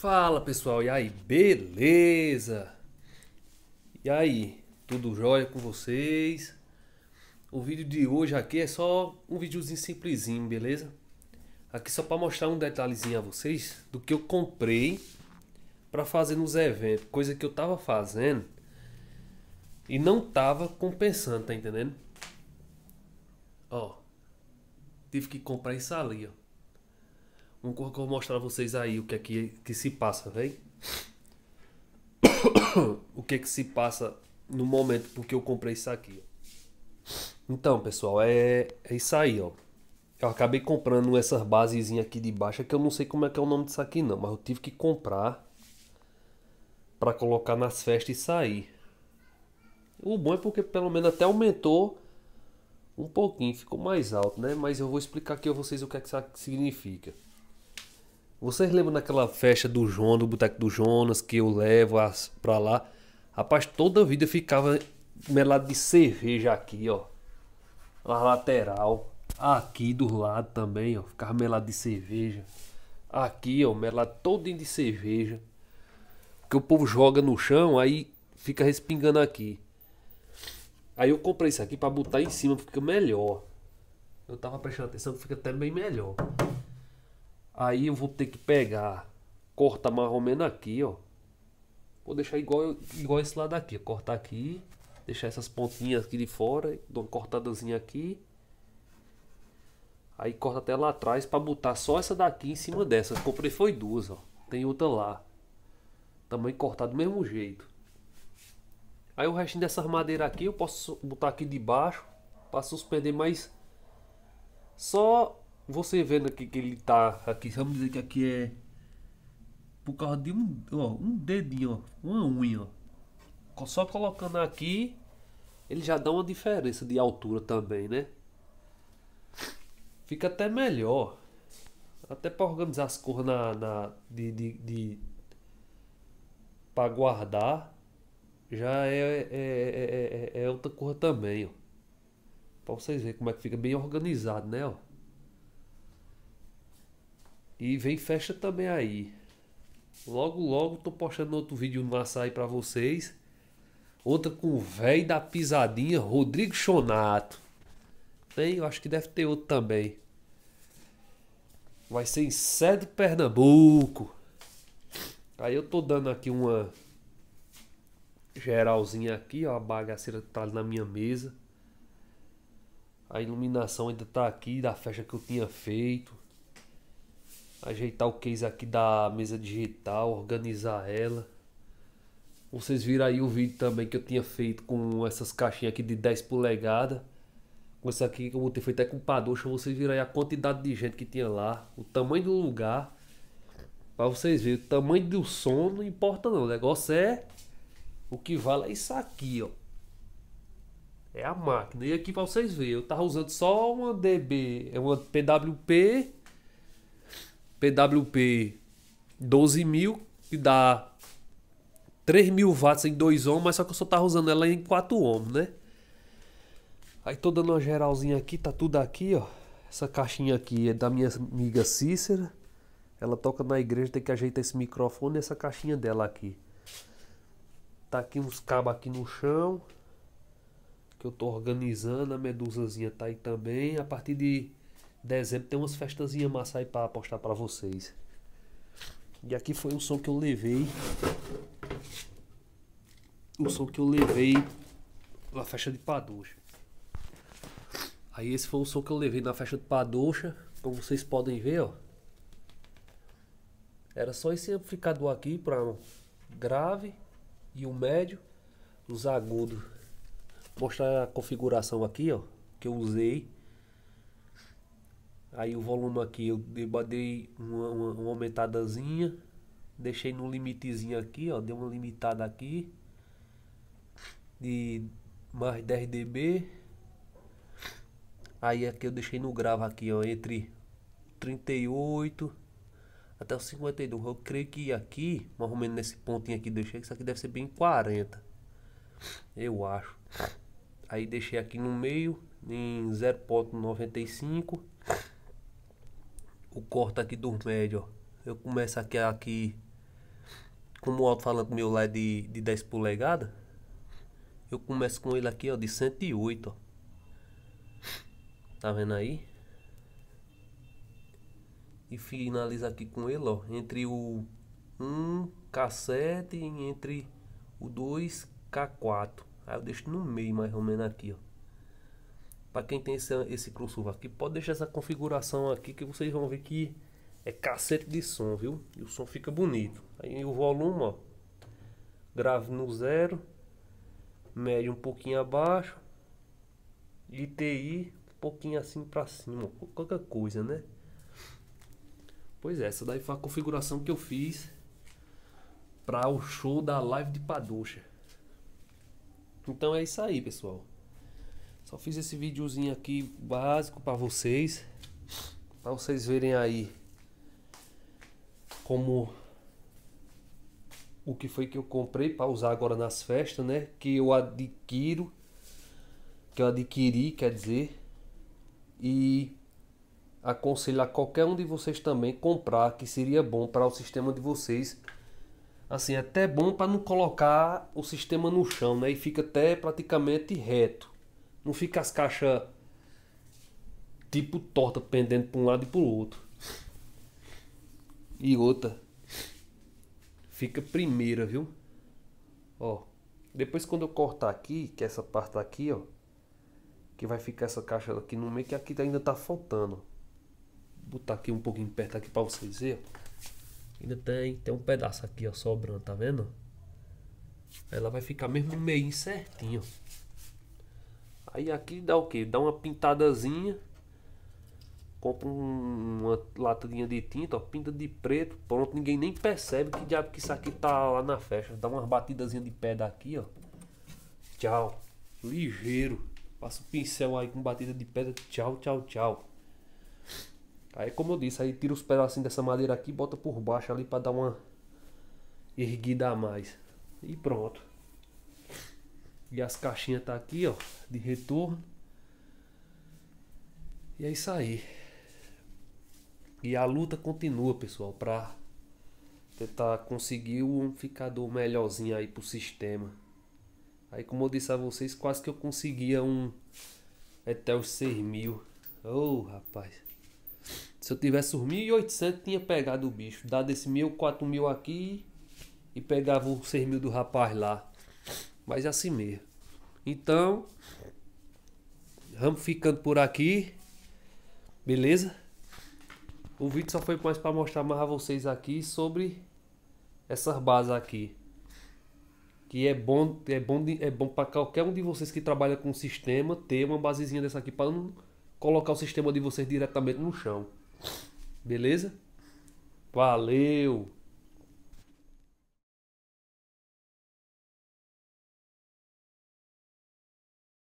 Fala pessoal, e aí? Beleza? E aí? Tudo jóia com vocês? O vídeo de hoje aqui é só um videozinho simplesinho, beleza? Aqui só para mostrar um detalhezinho a vocês do que eu comprei para fazer nos eventos, coisa que eu tava fazendo e não tava compensando, tá entendendo? Ó, tive que comprar isso ali, ó. Vou, vou mostrar a vocês aí o que é que, que se passa, vem. o que é que se passa no momento porque eu comprei isso aqui. Então, pessoal, é, é isso aí, ó. Eu acabei comprando essas basezinhas aqui de baixo, é que eu não sei como é que é o nome disso aqui não, mas eu tive que comprar para colocar nas festas e sair. O bom é porque pelo menos até aumentou um pouquinho, ficou mais alto, né? Mas eu vou explicar aqui a vocês o que, é que isso significa. Vocês lembram daquela festa do João, do Boteco do Jonas, que eu levo pra lá? Rapaz, toda a vida eu ficava melado de cerveja aqui, ó. Na lateral. Aqui do lado também, ó. Ficava melado de cerveja. Aqui, ó, melado todinho de cerveja. Porque o povo joga no chão, aí fica respingando aqui. Aí eu comprei isso aqui para botar em cima, fica melhor. Eu tava prestando atenção fica até bem melhor. Aí eu vou ter que pegar, corta mais ou menos aqui, ó. Vou deixar igual, igual esse lado aqui, ó. cortar aqui, deixar essas pontinhas aqui de fora, dou uma cortadazinha aqui. Aí corta até lá atrás para botar só essa daqui em cima dessa. comprei foi duas, ó. Tem outra lá. Também cortar do mesmo jeito. Aí o restinho dessa madeira aqui eu posso botar aqui de baixo para suspender mais só você vendo aqui que ele tá aqui, vamos dizer que aqui é por causa de um, ó, um dedinho, ó, uma unha, ó. Só colocando aqui, ele já dá uma diferença de altura também, né? Fica até melhor. Até para organizar as cores na, na de, de, de para guardar já é, é, é, é outra cor também, ó. Pra vocês verem como é que fica bem organizado, né, ó. E vem festa também aí. Logo, logo tô postando outro vídeo no aí para vocês. Outra com o véi da pisadinha, Rodrigo Chonato. Tem, eu acho que deve ter outro também. Vai ser em Cedo Pernambuco. Aí eu tô dando aqui uma geralzinha aqui, ó, a bagaceira tá ali na minha mesa. A iluminação ainda tá aqui da festa que eu tinha feito ajeitar o case aqui da mesa digital, organizar ela. Vocês viram aí o vídeo também que eu tinha feito com essas caixinhas aqui de 10 polegadas. Com essa aqui que eu vou ter feito é com paducha. Vocês viram aí a quantidade de gente que tinha lá, o tamanho do lugar. Pra vocês verem, o tamanho do som não importa não. O negócio é... O que vale é isso aqui, ó. É a máquina. E aqui pra vocês verem, eu tava usando só uma DB, é uma PWP PWP 12.000 mil, que dá 3.000 mil watts em 2 ohms, mas só que eu só tava usando ela em 4 ohms, né? Aí tô dando uma geralzinha aqui, tá tudo aqui, ó. Essa caixinha aqui é da minha amiga Cícera. Ela toca na igreja, tem que ajeitar esse microfone e essa caixinha dela aqui. Tá aqui uns cabos aqui no chão. Que eu tô organizando, a medusazinha tá aí também. A partir de dezembro tem umas festazinhas massa aí pra apostar pra vocês. E aqui foi um som que eu levei. O som que eu levei na festa de Paducha. Aí esse foi o som que eu levei na festa de Paducha. Como vocês podem ver, ó. Era só esse amplificador aqui para grave e o médio, os agudos. Mostrar a configuração aqui, ó, que eu usei. Aí o volume aqui eu botei uma, uma, uma aumentadazinha. Deixei no limitezinho aqui, ó. Dei uma limitada aqui. De mais 10 dB. Aí aqui eu deixei no grava aqui, ó. Entre 38 até o 52. Eu creio que aqui, mais ou menos nesse pontinho aqui, deixei. Isso aqui deve ser bem 40. Eu acho. Aí deixei aqui no meio em 0.95 corte aqui dos médios. Eu começo aqui, aqui como o alto-falante meu lá é de, de 10 polegadas, eu começo com ele aqui, ó, de 108, ó. Tá vendo aí? E finaliza aqui com ele, ó, entre o 1K7 e entre o 2K4. Aí eu deixo no meio, mais ou menos aqui, ó para quem tem esse, esse crossover aqui, pode deixar essa configuração aqui que vocês vão ver que é cacete de som, viu? E o som fica bonito. Aí o volume, ó, grave no zero, médio um pouquinho abaixo, ITI um pouquinho assim para cima, qualquer coisa, né? Pois é, essa daí foi a configuração que eu fiz para o show da live de Paducha. Então é isso aí, pessoal. Só fiz esse videozinho aqui básico para vocês, para vocês verem aí como o que foi que eu comprei para usar agora nas festas, né? Que eu adquiro, que eu adquiri, quer dizer, e aconselho a qualquer um de vocês também comprar, que seria bom para o sistema de vocês. Assim, é até bom para não colocar o sistema no chão, né? E fica até praticamente reto. Não fica as caixas tipo torta pendendo para um lado e para o outro. E outra. Fica primeira, viu? Ó. Depois quando eu cortar aqui, que é essa parte aqui, ó. Que vai ficar essa caixa aqui no meio, que aqui ainda tá faltando. Vou botar aqui um pouquinho perto aqui para vocês verem. Ainda tem, tem um pedaço aqui, ó, sobrando, tá vendo? Ela vai ficar mesmo meio certinho, ó. Aí aqui dá o que? Dá uma pintadazinha. Compra um, uma latrinha de tinta, ó, pinta de preto, pronto. Ninguém nem percebe que diabo que isso aqui tá lá na festa. Dá umas batidazinhas de pé daqui, ó. Tchau. Ligeiro. Passa o pincel aí com batida de pedra. Tchau, tchau, tchau. Aí como eu disse, aí tira os pedacinhos dessa madeira aqui, bota por baixo ali para dar uma erguida a mais. E pronto. E as caixinhas tá aqui, ó, de retorno. E é isso aí. E a luta continua, pessoal, pra tentar conseguir um ficador melhorzinho aí pro sistema. Aí, como eu disse a vocês, quase que eu conseguia um até os mil Oh, rapaz. Se eu tivesse os 1800, tinha pegado o bicho. Dado esse mil, 4000 aqui e pegava os 6000 do rapaz lá. Mas é assim mesmo. Então, vamos ficando por aqui. Beleza? O vídeo só foi mais para mostrar mais a vocês aqui sobre essas bases aqui. Que é bom, é bom, é bom para qualquer um de vocês que trabalha com o sistema ter uma basezinha dessa aqui para não colocar o sistema de vocês diretamente no chão. Beleza? Valeu!